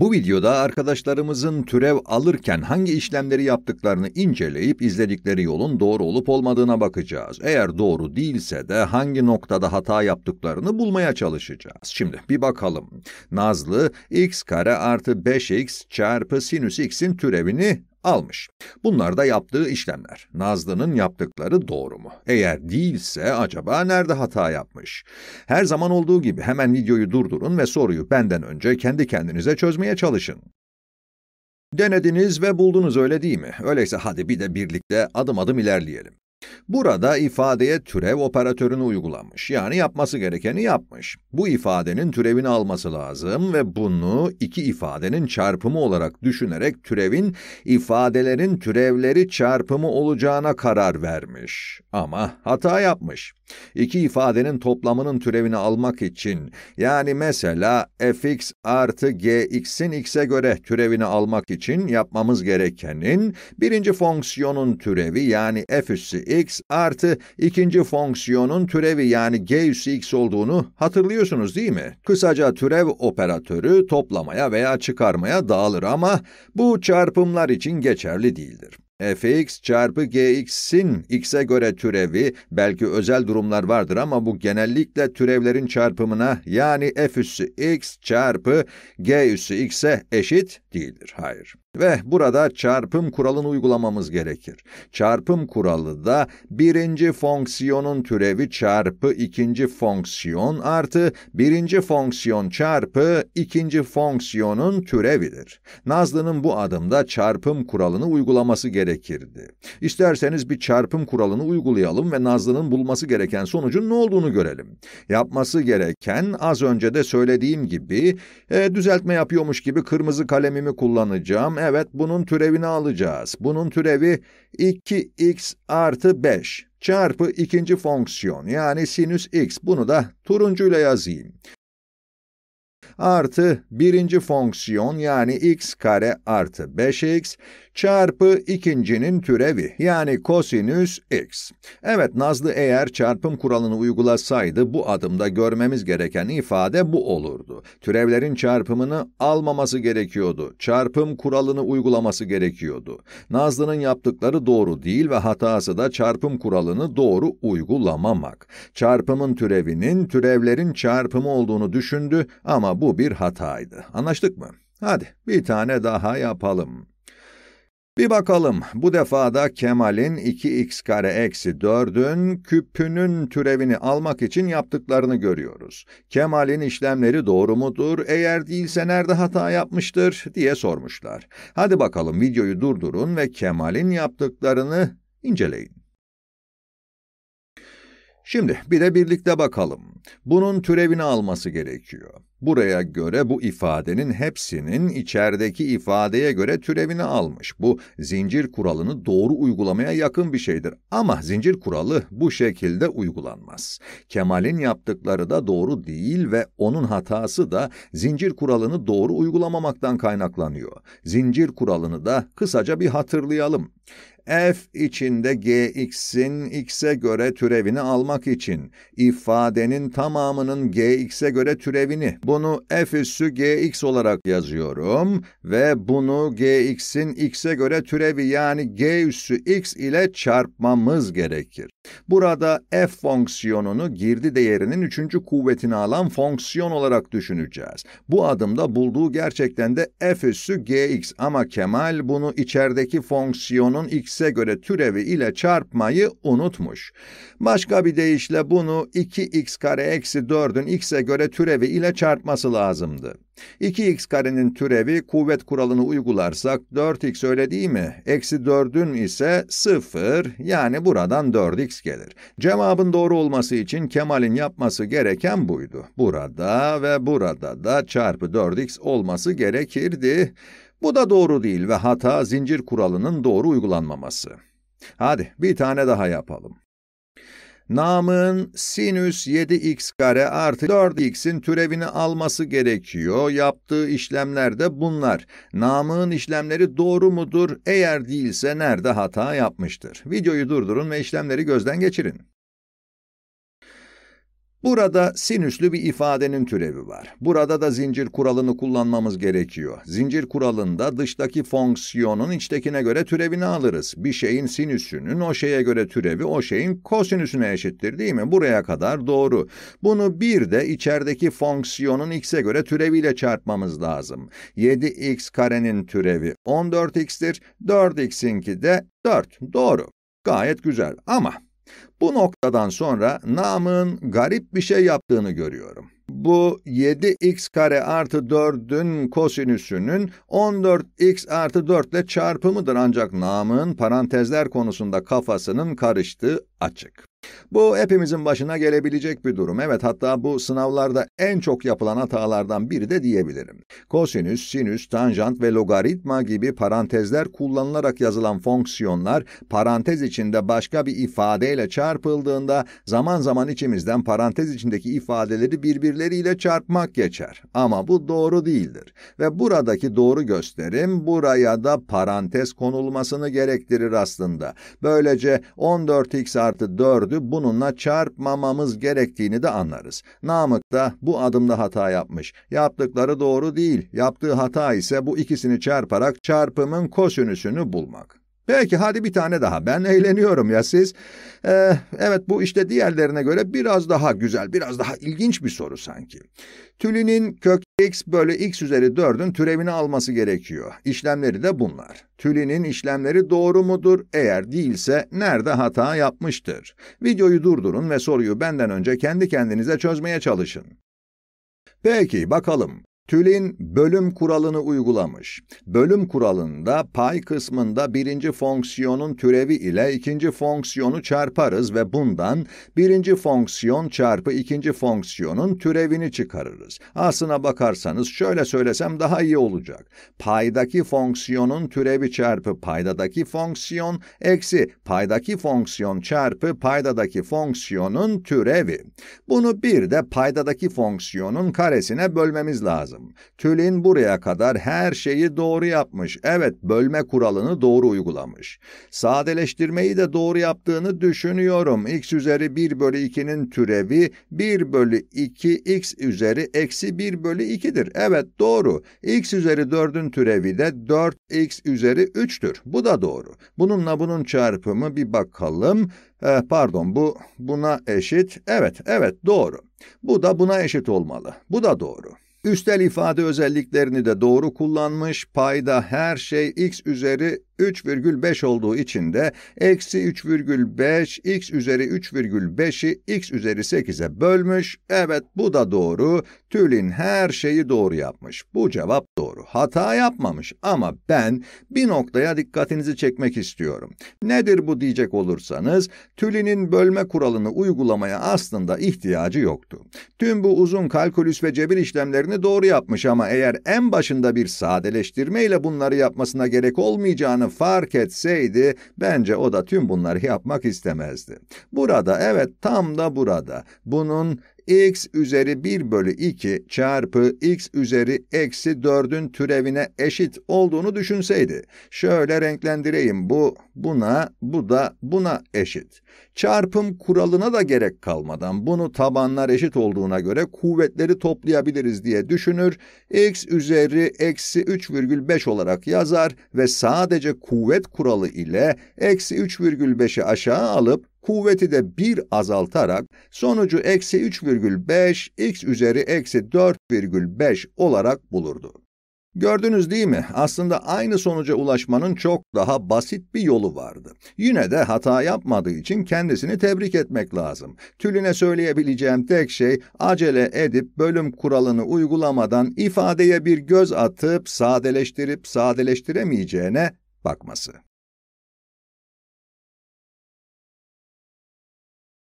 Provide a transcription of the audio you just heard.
Bu videoda arkadaşlarımızın türev alırken hangi işlemleri yaptıklarını inceleyip izledikleri yolun doğru olup olmadığına bakacağız. Eğer doğru değilse de hangi noktada hata yaptıklarını bulmaya çalışacağız. Şimdi bir bakalım. Nazlı x kare artı 5x çarpı sinüs x'in türevini almış. Bunlar da yaptığı işlemler. Nazlı'nın yaptıkları doğru mu? Eğer değilse acaba nerede hata yapmış? Her zaman olduğu gibi hemen videoyu durdurun ve soruyu benden önce kendi kendinize çözmeye çalışın. Denediniz ve buldunuz öyle değil mi? Öyleyse hadi bir de birlikte adım adım ilerleyelim. Burada ifadeye türev operatörünü uygulamış. Yani yapması gerekeni yapmış. Bu ifadenin türevini alması lazım ve bunu iki ifadenin çarpımı olarak düşünerek türevin ifadelerin türevleri çarpımı olacağına karar vermiş. Ama hata yapmış. İki ifadenin toplamının türevini almak için yani mesela fx artı gx'in x'e göre türevini almak için yapmamız gerekenin birinci fonksiyonun türevi yani f üssü x artı ikinci fonksiyonun türevi yani g üssü x olduğunu hatırlıyorsunuz değil mi? Kısaca türev operatörü toplamaya veya çıkarmaya dağılır ama bu çarpımlar için geçerli değildir fx çarpı gx'in x'e göre türevi, belki özel durumlar vardır ama bu genellikle türevlerin çarpımına yani f üssü x çarpı g üssü x'e eşit değildir. Hayır. Ve burada çarpım kuralını uygulamamız gerekir. Çarpım kuralı da birinci fonksiyonun türevi çarpı ikinci fonksiyon artı birinci fonksiyon çarpı ikinci fonksiyonun türevidir. Nazlı'nın bu adımda çarpım kuralını uygulaması gerekirdi. İsterseniz bir çarpım kuralını uygulayalım ve Nazlı'nın bulması gereken sonucun ne olduğunu görelim. Yapması gereken az önce de söylediğim gibi e, düzeltme yapıyormuş gibi kırmızı kalemimi kullanacağım Evet, bunun türevini alacağız. Bunun türevi 2x artı 5 çarpı ikinci fonksiyon yani sinüs x. Bunu da turuncuyla yazayım artı birinci fonksiyon yani x kare artı 5x çarpı ikincinin türevi yani kosinüs x. Evet Nazlı eğer çarpım kuralını uygulasaydı bu adımda görmemiz gereken ifade bu olurdu. Türevlerin çarpımını almaması gerekiyordu. Çarpım kuralını uygulaması gerekiyordu. Nazlı'nın yaptıkları doğru değil ve hatası da çarpım kuralını doğru uygulamamak. Çarpımın türevinin türevlerin çarpımı olduğunu düşündü ama bu bu bir hataydı. Anlaştık mı? Hadi bir tane daha yapalım. Bir bakalım bu defada Kemal'in 2x kare eksi 4'ün küpünün türevini almak için yaptıklarını görüyoruz. Kemal'in işlemleri doğru mudur, eğer değilse nerede hata yapmıştır diye sormuşlar. Hadi bakalım videoyu durdurun ve Kemal'in yaptıklarını inceleyin. Şimdi bir de birlikte bakalım. Bunun türevini alması gerekiyor. Buraya göre bu ifadenin hepsinin içerideki ifadeye göre türevini almış. Bu zincir kuralını doğru uygulamaya yakın bir şeydir. Ama zincir kuralı bu şekilde uygulanmaz. Kemal'in yaptıkları da doğru değil ve onun hatası da zincir kuralını doğru uygulamamaktan kaynaklanıyor. Zincir kuralını da kısaca bir hatırlayalım. F içinde gx'in x'e göre türevini almak için ifadenin tamamının gx'e göre türevini bunu f üssü gx olarak yazıyorum ve bunu gx'in x'e göre türevi yani g üssü x ile çarpmamız gerekir. Burada f fonksiyonunu girdi değerinin üçüncü kuvvetini alan fonksiyon olarak düşüneceğiz. Bu adımda bulduğu gerçekten de f üssü gx ama Kemal bunu içerideki fonksiyonun x'e göre türevi ile çarpmayı unutmuş. Başka bir deyişle bunu 2x kare eksi 4'ün x'e göre türevi ile çarpmayı artması lazımdı. 2x karenin türevi kuvvet kuralını uygularsak 4x öyle değil mi? Eksi 4'ün ise 0 yani buradan 4x gelir. Cevabın doğru olması için Kemal'in yapması gereken buydu. Burada ve burada da çarpı 4x olması gerekirdi. Bu da doğru değil ve hata zincir kuralının doğru uygulanmaması. Hadi bir tane daha yapalım namın sinüs 7x kare artı 4x'in türevini alması gerekiyor. Yaptığı işlemler de bunlar. Namın işlemleri doğru mudur? Eğer değilse nerede hata yapmıştır? Videoyu durdurun ve işlemleri gözden geçirin. Burada sinüslü bir ifadenin türevi var. Burada da zincir kuralını kullanmamız gerekiyor. Zincir kuralında dıştaki fonksiyonun içtekine göre türevini alırız. Bir şeyin sinüsünün o şeye göre türevi o şeyin kosinüsüne eşittir değil mi? Buraya kadar doğru. Bunu bir de içerideki fonksiyonun x'e göre türeviyle çarpmamız lazım. 7x karenin türevi 14x'tir. 4x'inki de 4. Doğru. Gayet güzel ama... Bu noktadan sonra namın garip bir şey yaptığını görüyorum. Bu 7x kare artı 4'ün kosinüsünün 14x artı 4 ile çarpımıdır ancak namın parantezler konusunda kafasının karıştığı açık. Bu hepimizin başına gelebilecek bir durum. Evet hatta bu sınavlarda en çok yapılan hatalardan biri de diyebilirim. Kosinüs, sinüs, tanjant ve logaritma gibi parantezler kullanılarak yazılan fonksiyonlar parantez içinde başka bir ifadeyle çarpıldığında zaman zaman içimizden parantez içindeki ifadeleri birbirleriyle çarpmak geçer. Ama bu doğru değildir. Ve buradaki doğru gösterim buraya da parantez konulmasını gerektirir aslında. Böylece 14x artı 4 görgü bununla çarpmamamız gerektiğini de anlarız. Namık da bu adımda hata yapmış. Yaptıkları doğru değil. Yaptığı hata ise bu ikisini çarparak çarpımın kosinüsünü bulmak. Peki hadi bir tane daha. Ben eğleniyorum ya siz. Ee, evet bu işte diğerlerine göre biraz daha güzel, biraz daha ilginç bir soru sanki. Tülinin kök x bölü x üzeri 4'ün türevini alması gerekiyor. İşlemleri de bunlar. Tülinin işlemleri doğru mudur? Eğer değilse nerede hata yapmıştır? Videoyu durdurun ve soruyu benden önce kendi kendinize çözmeye çalışın. Peki bakalım. TÜL'in bölüm kuralını uygulamış. Bölüm kuralında pay kısmında birinci fonksiyonun türevi ile ikinci fonksiyonu çarparız ve bundan birinci fonksiyon çarpı ikinci fonksiyonun türevini çıkarırız. Aslına bakarsanız şöyle söylesem daha iyi olacak. Paydaki fonksiyonun türevi çarpı paydadaki fonksiyon eksi paydaki fonksiyon çarpı paydadaki fonksiyonun türevi. Bunu bir de paydadaki fonksiyonun karesine bölmemiz lazım lazım. Tülin buraya kadar her şeyi doğru yapmış. Evet, bölme kuralını doğru uygulamış. Sadeleştirmeyi de doğru yaptığını düşünüyorum. x üzeri 1 bölü 2'nin türevi 1 bölü 2 x üzeri eksi 1 bölü 2'dir. Evet, doğru. x üzeri 4'ün türevi de 4x üzeri 3'tür. Bu da doğru. Bununla bunun çarpımı bir bakalım. Ee, pardon, bu buna eşit. Evet, evet, doğru. Bu da buna eşit olmalı. Bu da doğru. Üstel ifade özelliklerini de doğru kullanmış, payda her şey x üzeri 3,5 olduğu için de eksi 3,5 x üzeri 3,5'i x üzeri 8'e bölmüş. Evet bu da doğru. Tülin her şeyi doğru yapmış. Bu cevap doğru. Hata yapmamış ama ben bir noktaya dikkatinizi çekmek istiyorum. Nedir bu diyecek olursanız Tülin'in bölme kuralını uygulamaya aslında ihtiyacı yoktu. Tüm bu uzun kalkülüs ve cebir işlemlerini doğru yapmış ama eğer en başında bir sadeleştirme ile bunları yapmasına gerek olmayacağını olmadığını fark etseydi bence o da tüm bunları yapmak istemezdi. Burada evet tam da burada bunun x üzeri 1 bölü 2 çarpı x üzeri eksi 4'ün türevine eşit olduğunu düşünseydi. Şöyle renklendireyim bu buna, bu da buna eşit. Çarpım kuralına da gerek kalmadan bunu tabanlar eşit olduğuna göre kuvvetleri toplayabiliriz diye düşünür, x üzeri eksi 3,5 olarak yazar ve sadece kuvvet kuralı ile eksi 3,5'i aşağı alıp kuvveti de 1 azaltarak sonucu eksi 3,5 x üzeri eksi 4,5 olarak bulurdu. Gördünüz değil mi? Aslında aynı sonuca ulaşmanın çok daha basit bir yolu vardı. Yine de hata yapmadığı için kendisini tebrik etmek lazım. Tülin'e söyleyebileceğim tek şey acele edip bölüm kuralını uygulamadan ifadeye bir göz atıp sadeleştirip sadeleştiremeyeceğine bakması.